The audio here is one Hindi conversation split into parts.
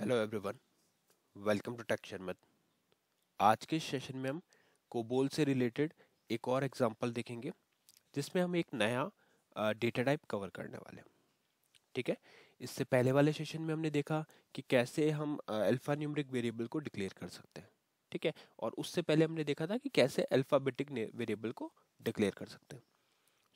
hello everyone welcome to tech शर्मत आज के सेशन में हम कोबोल से रिलेटेड एक और एग्जांपल देखेंगे जिसमें हम एक नया डेटा टाइप कवर करने वाले हैं ठीक है इससे पहले वाले सेशन में हमने देखा कि कैसे हम अल्फा न्यूमरिक वेरिएबल को डिक्लेयर कर सकते हैं ठीक है और उससे पहले हमने देखा था कि कैसे अल्फ़ाबेटिक वेरिएबल को डिक्लेयर कर सकते हैं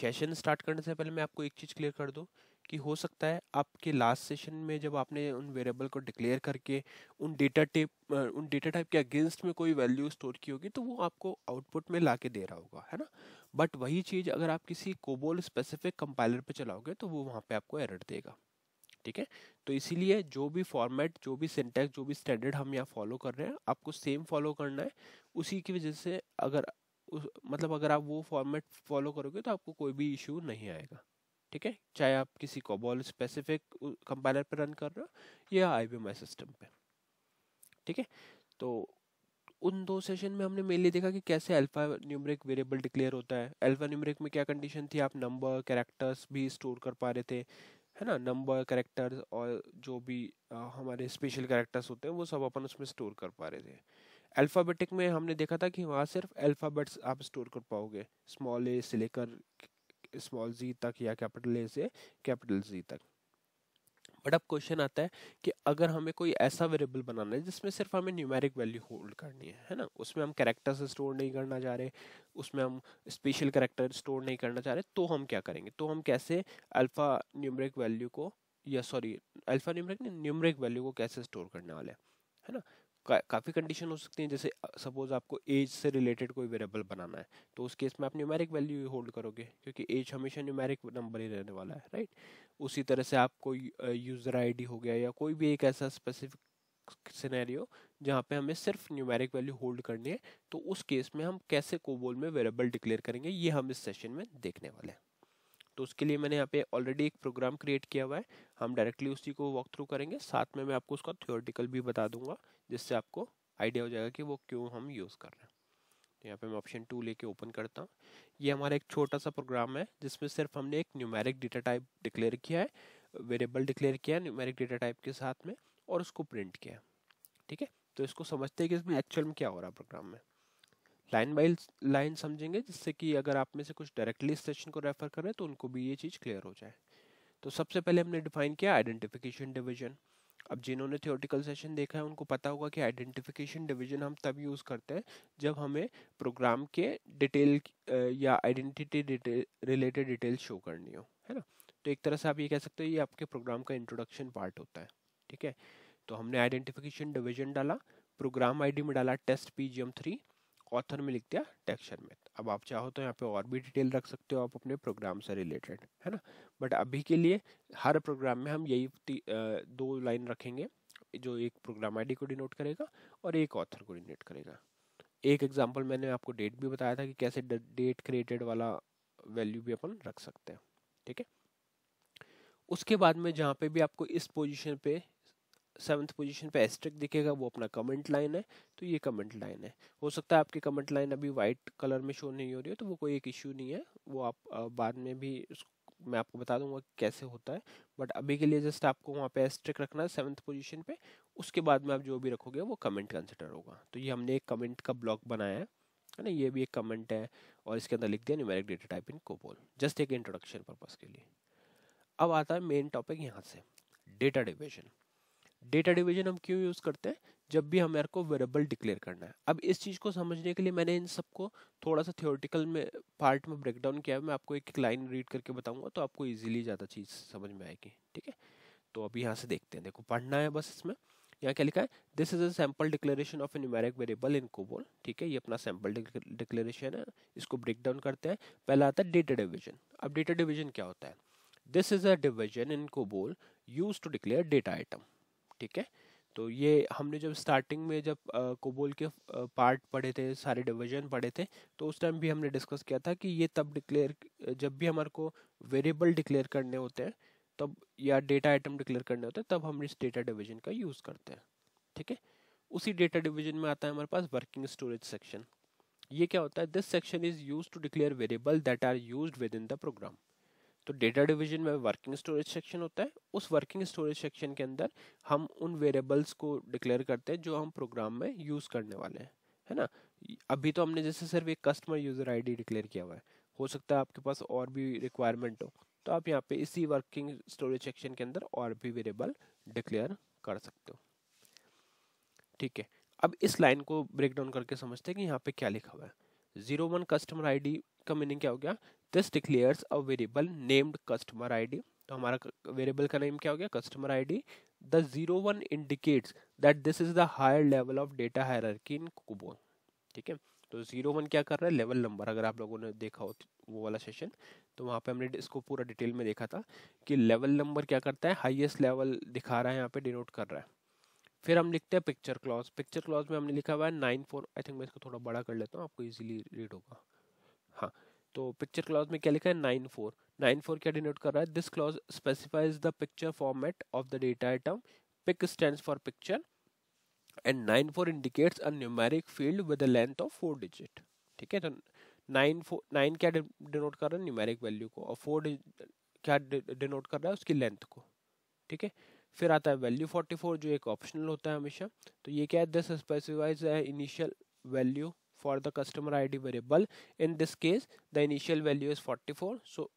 सेशन स्टार्ट करने से पहले मैं आपको एक चीज़ क्लियर कर दूँ कि हो सकता है आपके लास्ट सेशन में जब आपने उन वेरिएबल को डिक्लेयर करके उन डेटा टाइप उन डेटा टाइप के अगेंस्ट में कोई वैल्यू स्टोर की होगी तो वो आपको आउटपुट में ला के दे रहा होगा है ना बट वही चीज़ अगर आप किसी कोबोल स्पेसिफिक कंपाइलर पर चलाओगे तो वो वहाँ पर आपको एरर देगा ठीक है तो इसीलिए जो भी फॉर्मेट जो भी सेंटेक्स जो भी स्टैंडर्ड हम यहाँ फॉलो कर रहे हैं आपको सेम फॉलो करना है उसी की वजह से अगर उस, मतलब अगर आप वो फॉर्मेट फॉलो करोगे तो आपको कोई भी इशू नहीं आएगा ठीक है चाहे आप किसी कोबॉल स्पेसिफिक कंपाइलर पर रन कर रहे हो या आई सिस्टम पे ठीक है तो उन दो सेशन में हमने मेनली देखा कि कैसे अल्फा न्यूमरिक वेरिएबल डिक्लेयर होता है अल्फा न्यूमरिक में क्या कंडीशन थी आप नंबर कैरेक्टर्स भी स्टोर कर पा रहे थे है ना नंबर कैरेक्टर्स और जो भी आ, हमारे स्पेशल कैरेक्टर्स होते हैं वो सब अपन उसमें स्टोर कर पा रहे थे अल्फ़ाबेटिक में हमने देखा था कि वहाँ सिर्फ अल्फ़ाबेट्स आप स्टोर कर पाओगे स्मॉल ए से लेकर स्मॉल जी तक या कैपिटल ए से कैपिटल जी तक बट अब क्वेश्चन आता है कि अगर हमें कोई ऐसा वेरिएबल बनाना है जिसमें सिर्फ हमें न्यूमेरिक वैल्यू होल्ड करनी है है ना उसमें हम कैरेक्टर्स स्टोर नहीं करना चाह रहे उसमें हम स्पेशल कैरेक्टर स्टोर नहीं करना चाह रहे तो हम क्या करेंगे तो हम कैसे अल्फ़ा न्यूमेरिक वैल्यू को या sorry alpha numeric numeric numeric value को कैसे स्टोर करने वाले हैं है ना का, काफ़ी कंडीशन हो सकती हैं जैसे सपोज आपको एज से रिलेटेड कोई वेरिएबल बनाना है तो उस केस में आप न्यूमेरिक वैल्यू होल्ड करोगे क्योंकि एज हमेशा न्यूमेरिक नंबर ही रहने वाला है राइट उसी तरह से आप कोई यूज़र आईडी हो गया या कोई भी एक ऐसा स्पेसिफिक सिनेरियो जहाँ पे हमें सिर्फ न्यूमेरिक वैल्यू होल्ड करनी है तो उस केस में हम कैसे कोबोल में वेरेबल डिक्लेयर करेंगे ये हम इस सेशन में देखने वाले हैं तो उसके लिए मैंने यहाँ पे ऑलरेडी एक प्रोग्राम क्रिएट किया हुआ है हम डायरेक्टली उसी को वॉक थ्रू करेंगे साथ में मैं आपको उसका थियोरटिकल भी बता दूंगा जिससे आपको आइडिया हो जाएगा कि वो क्यों हम यूज़ कर रहे हैं तो यहाँ पे मैं ऑप्शन टू लेके ओपन करता हूँ ये हमारा एक छोटा सा प्रोग्राम है जिसमें सिर्फ हमने एक न्यूमेरिक डेटा टाइप डिक्लेयर किया है वेरिएबल डिक्लेयर किया है न्यूमेरिक डेटा टाइप के साथ में और उसको प्रिंट किया है ठीक है तो इसको समझते हैं कि इसमें एक्चुअल में क्या हो रहा है प्रोग्राम में लाइन बाई लाइन समझेंगे जिससे कि अगर आप में से कुछ डायरेक्टली इस सेशन को रेफर करें तो उनको भी ये चीज़ क्लियर हो जाए तो सबसे पहले हमने डिफाइन किया आइडेंटिफिकेशन डिवीजन अब जिन्होंने थियोटिकल सेशन देखा है उनको पता होगा कि आइडेंटिफिकेशन डिवीजन हम तब यूज़ करते हैं जब हमें प्रोग्राम के डिटेल या identity detail related detail show करनी हो है ना तो एक तरह से आप ये कह सकते हो ये आपके प्रोग्राम का इंट्रोडक्शन पार्ट होता है ठीक है तो हमने आइडेंटिफिकेशन डिवीजन डाला प्रोग्राम आईडी में डाला test P G M three author में लिख दिया टेक्सचर में अब आप चाहो तो यहाँ पे और भी डिटेल रख सकते हो आप अपने प्रोग्राम से रिलेटेड है ना बट अभी के लिए हर प्रोग्राम में हम यही दो लाइन रखेंगे जो एक प्रोग्राम आईडी को डिनोट करेगा और एक ऑथर को डिनोट करेगा एक एग्जाम्पल मैंने आपको डेट भी बताया था कि कैसे डेट क्रिएटेड वाला वैल्यू भी अपन रख सकते हैं ठीक है उसके बाद में जहाँ पे भी आपको इस पोजीशन पे सेवन्थ पोजीशन पे एस्ट्रिक दिखेगा वो अपना कमेंट लाइन है तो ये कमेंट लाइन है हो सकता है आपकी कमेंट लाइन अभी वाइट कलर में शो नहीं हो रही हो तो वो कोई एक इश्यू नहीं है वो आप बाद में भी मैं आपको बता दूंगा कैसे होता है बट अभी के लिए जस्ट आपको वहाँ पे एस्ट्रिक रखना है सेवन्थ पोजिशन पर उसके बाद में आप जो भी रखोगे वो कमेंट कंसिडर होगा तो ये हमने एक कमेंट का ब्लॉक बनाया है है ना ये भी एक कमेंट है और इसके अंदर लिख दिया numeric data type in COBOL just एक इंट्रोडक्शन पर्पज़ के लिए अब आता है मेन टॉपिक यहाँ से डेटा डिविजन डेटा डिवीजन हम क्यों यूज़ करते हैं जब भी हमारे को वेरेबल डिक्लेयर करना है अब इस चीज़ को समझने के लिए मैंने इन सबको थोड़ा सा थियोरटिकल में पार्ट में ब्रेक डाउन किया है मैं आपको एक एक लाइन रीड करके बताऊंगा तो आपको इजीली ज़्यादा चीज़ समझ में आएगी ठीक है तो अभी यहाँ से देखते हैं देखो पढ़ना है बस इसमें यहाँ क्या लिखा है this is a sample declaration of a numeric variable in COBOL ठीक है ये अपना सैम्पल डिक्लेरेशन है इसको ब्रेक डाउन करते हैं पहला आता है डेटा डिवीजन अब डेटा डिवीजन क्या होता है this is a division in COBOL used to declare data item ठीक है तो ये हमने जब स्टार्टिंग में जब कोबोल के पार्ट पढ़े थे सारे डिवीजन पढ़े थे तो उस टाइम भी हमने डिस्कस किया था कि ये तब डिक्लेयर जब भी हमारे को वेरिएबल डिक्लेयर करने होते हैं तब या डेटा आइटम डिक्लेयर करने होते हैं तब हम इस डेटा डिवीजन का यूज़ करते हैं ठीक है उसी डेटा डिवीजन में आता है हमारे पास वर्किंग स्टोरेज सेक्शन ये क्या होता है this section is used to declare variable that are used with in the program तो डेटा डिवीजन में वर्किंग स्टोरेज सेक्शन होता है उस वर्किंग स्टोरेज सेक्शन के अंदर हम उन वेरिएबल्स को डिक्लेयर करते हैं जो हम प्रोग्राम में यूज़ करने वाले हैं है ना अभी तो हमने जैसे सिर्फ एक कस्टमर यूज़र आईडी डिक्लेयर किया हुआ है हो सकता है आपके पास और भी रिक्वायरमेंट हो तो आप यहाँ पे इसी वर्किंग स्टोरेज सेक्शन के अंदर और भी वेरिएबल डिक्लेयर कर सकते हो ठीक है अब इस लाइन को ब्रेक डाउन करके समझते हैं कि यहाँ पे क्या लिखा हुआ है जीरो वन कस्टमर आईडी का मीनिंग क्या हो गया this declares a variable named customer ID तो हमारा वेरिएबल का नेम क्या हो गया customer ID the zero one indicates that this is the higher level of data hierarchy in कुबोन ठीक है तो जीरो वन क्या कर रहा है लेवल नंबर अगर आप लोगों ने देखा हो तो वो वाला सेशन तो वहाँ पे हमने इसको पूरा डिटेल में देखा था कि लेवल नंबर क्या करता है हाईएस्ट लेवल दिखा रहा है यहाँ पे डिनोट कर रहा है फिर हम लिखते हैं पिक्चर क्लॉज पिक्चर क्लॉज में हमने लिखा हुआ है नाइन फोर आई थिंक मैं इसको थोड़ा बड़ा कर लेता हूँ आपको ईजिली रीड होगा हाँ तो पिक्चर क्लॉज में क्या लिखा है नाइन फोर नाइन फोर क्या डिनोट कर रहा है this clause specifies the picture format of the data item PIC stand for picture and nine four indicates a numeric field with length of four digit ठीक है तो नाइन फोर नाइन क्या डिनोट कर रहा है न्यूमेरिक वैल्यू को और फोर क्या डिनोट कर रहा है उसकी लेंथ को ठीक है फिर आता है वैल्यू फोर्टी फोर जो एक ऑप्शनल होता है हमेशा तो ये क्या है दिस स्पेसिफाइज है initial value for the customer id variable in this case the initial value is 44 so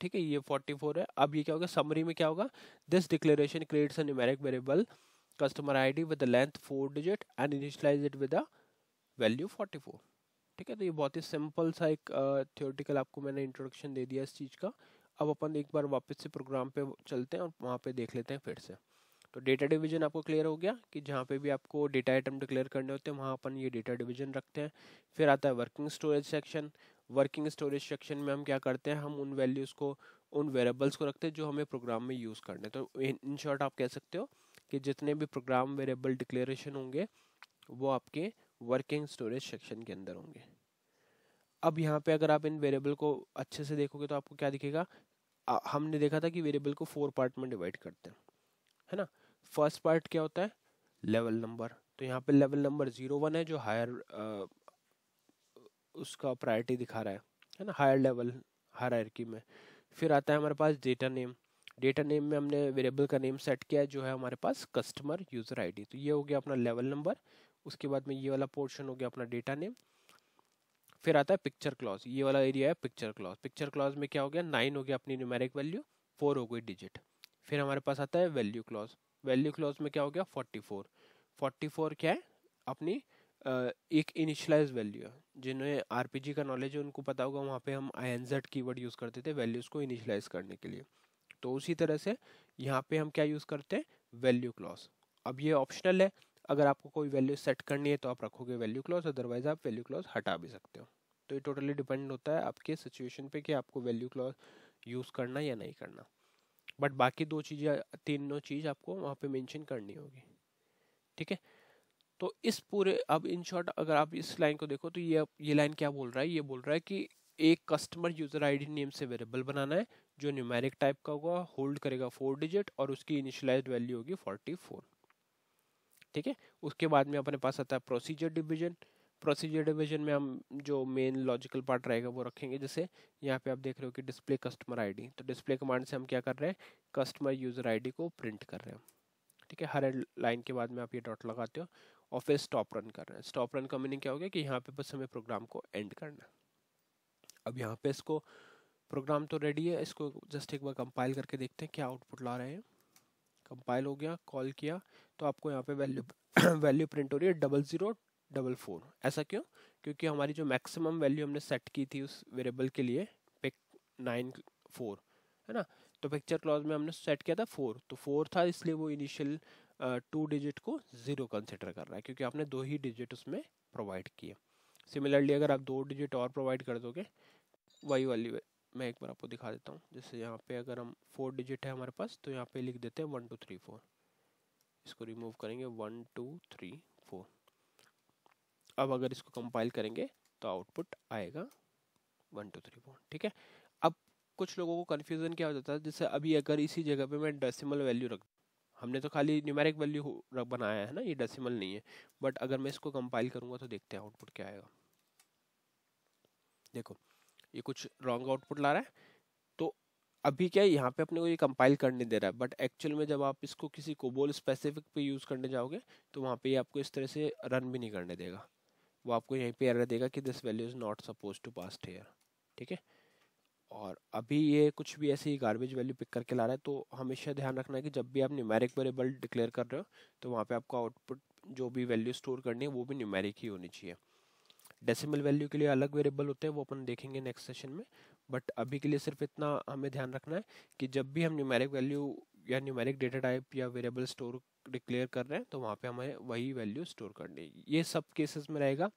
ठीक है ये 44 है अब ये क्या होगा समरी में क्या होगा This declaration creates a numeric variable, customer ID with the length four digit and initialise it with a value 44 ठीक है तो ये बहुत ही simple सा एक theoretical आपको मैंने introduction दे दिया इस चीज़ का अब अपन एक बार वापस से प्रोग्राम पे चलते हैं और वहाँ पे देख लेते हैं फिर से तो डेटा डिवीजन आपको क्लियर हो गया कि जहाँ पे भी आपको डेटा आइटम डिक्लेयर करने होते हैं वहाँ अपन ये डेटा डिवीजन रखते हैं फिर आता है working storage section working storage section में हम क्या करते हैं हम उन वैल्यूज़ को उन वेरेबल्स को रखते हैं जो हमें प्रोग्राम में यूज़ करने तो इन शॉर्ट आप कह सकते हो कि जितने भी प्रोग्राम वेरेबल डिक्लेरेशन होंगे वो आपके वर्किंग स्टोरेज सेक्शन के अंदर होंगे अब यहाँ पे अगर आप इन वेरिएबल को अच्छे से देखोगे तो आपको क्या दिखेगा हमने देखा था कि वेरिएबल को फोर पार्ट में डिवाइड करते हैं है ना फर्स्ट पार्ट क्या होता है लेवल नंबर तो यहाँ पे लेवल नंबर जीरो वन है जो हायर उसका प्रायोरिटी दिखा रहा है है ना हायर लेवल की में फिर आता है हमारे पास डेटा नेम डेटा नेम में हमने वेरिएबल का नेम सेट किया है जो है हमारे पास कस्टमर यूज़र आईडी तो ये हो गया अपना लेवल नंबर उसके बाद में ये वाला पोर्शन हो गया अपना डेटा नेम फिर आता है पिक्चर क्लॉज ये वाला एरिया है पिक्चर क्लॉज पिक्चर क्लॉज में क्या हो गया नाइन हो गया अपनी न्यूमेरिक वैल्यू फोर हो गई डिजिट फिर हमारे पास आता है वैल्यू क्लॉज वैल्यू क्लॉज में क्या हो गया 44 44 क्या है अपनी एक इनिशलाइज वैल्यू है जिन्हें जी का नॉलेज है उनको पता होगा वहाँ पे हम I N Z keyword use करते थे वैल्यूज़ को इनिशलाइज करने के लिए तो उसी तरह से यहाँ पे हम क्या यूज़ करते हैं वैल्यू क्लॉज अब ये ऑप्शनल है अगर आपको कोई वैल्यू सेट करनी है तो आप रखोगे वैल्यू क्लॉज अदरवाइज आप वैल्यू क्लॉज हटा भी सकते हो तो ये टोटली डिपेंड होता है आपके सिचुएशन पे कि आपको वैल्यू क्लॉज यूज़ करना या नहीं करना बट बाकी दो चीज़ें तीनों चीज़ आपको वहाँ पे मेंशन करनी होगी ठीक है तो इस पूरे अब इन शॉर्ट अगर आप इस लाइन को देखो तो ये ये लाइन क्या बोल रहा है ये बोल रहा है कि एक कस्टमर यूज़र आईडी नेम से वेरेबल बनाना है जो न्यूमेरिक टाइप का होगा होल्ड करेगा फोर डिजिट और उसकी इनिशलाइज वैल्यू होगी फोर्टी फोर ठीक है उसके बाद में अपने पास आता है प्रोसीजर डिविजन प्रोसीजर डिवीजन में हम जो मेन लॉजिकल पार्ट रहेगा वो रखेंगे जैसे यहाँ पे आप देख रहे हो कि डिस्प्ले कस्टमर आईडी तो डिस्प्ले कमांड से हम क्या कर रहे हैं कस्टमर यूज़र आईडी को प्रिंट कर रहे हैं ठीक है हर लाइन के बाद में आप ये डॉट लगाते हो और फिर स्टॉप रन कर रहे हैं स्टॉप रन का मीनिंग क्या हो गया कि यहाँ पर बस हमें प्रोग्राम को एंड करना अब यहाँ पर इसको प्रोग्राम तो रेडी है इसको जस्ट एक बार कंपाइल करके देखते हैं क्या आउटपुट ला रहे हैं कंपाइल हो गया कॉल किया तो आपको यहाँ पे वैल्यू वैल्यू प्रिंट हो रही है डबल ज़ीरो डबल फोर ऐसा क्यों क्योंकि हमारी जो मैक्सिमम वैल्यू हमने सेट की थी उस वेरिएबल के लिए पिक नाइन फोर है ना तो पिक्चर क्लॉज में हमने सेट किया था फोर तो फोर था इसलिए वो इनिशियल टू डिजिट को ज़ीरो कंसिडर कर रहा है क्योंकि आपने दो ही डिजिट उसमें प्रोवाइड किए सिमिलरली अगर आप दो डिजिट और प्रोवाइड कर दोगे वही वाली मैं एक बार आपको दिखा देता हूँ जैसे यहाँ पे अगर हम फोर डिजिट है हमारे पास तो यहाँ पे लिख देते हैं वन टू थ्री फोर इसको रिमूव करेंगे वन टू थ्री फोर अब अगर इसको कंपाइल करेंगे तो आउटपुट आएगा वन टू थ्री फोर ठीक है अब कुछ लोगों को कन्फ्यूज़न क्या हो जाता है जैसे अभी अगर इसी जगह पे मैं डेसिमल वैल्यू रख हमने तो खाली न्यूमेरिक वैल्यू रख बनाया है ना ये डेसिमल नहीं है बट अगर मैं इसको कंपाइल करूँगा तो देखते हैं आउटपुट क्या आएगा देखो ये कुछ रॉन्ग आउटपुट ला रहा है तो अभी क्या है यहाँ पे अपने को ये कंपाइल करने दे रहा है बट एक्चुअल में जब आप इसको किसी कोबोल स्पेसिफिक पे यूज़ करने जाओगे तो वहाँ पे ये आपको इस तरह से रन भी नहीं करने देगा वो आपको यहीं पे एरर देगा कि this value is not suppose to pass here ठीक है और अभी ये कुछ भी ऐसी गार्बेज वैल्यू पिक करके ला रहा है तो हमेशा ध्यान रखना है कि जब भी आप न्यूमेरिक वेरिएबल डिक्लेयर कर रहे हो तो वहाँ पे आपको आउटपुट जो भी वैल्यू स्टोर करनी है वो भी न्यूमेरिक ही होनी चाहिए डेसिमल वैल्यू के लिए अलग वेरिएबल होते हैं वो अपन देखेंगे नेक्स्ट सेशन में बट अभी के लिए सिर्फ इतना हमें ध्यान रखना है कि जब भी हम न्यूमेरिक वैल्यू या न्यूमेरिक डेटा टाइप या वेरिएबल स्टोर डिक्लेयर कर रहे हैं तो वहाँ पे हमें वही वैल्यू स्टोर करनी है ये सब केसेस में रहेगा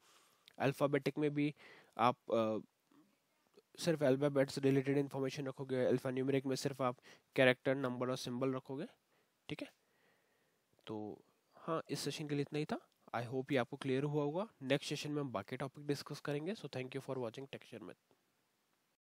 अल्फ़ाबेटिक में भी आप आ, सिर्फ से रिलेटेड इन्फॉर्मेशन रखोगे अल्फा न्यूमेरिक में सिर्फ आप कैरेक्टर नंबर और सिंबल रखोगे ठीक है तो हाँ इस सेशन के लिए इतना ही था आई होप ये आपको क्लियर हुआ होगा नेक्स्ट सेशन में हम बाकी टॉपिक डिस्कस करेंगे so thank you for watching टेक्चर मेथ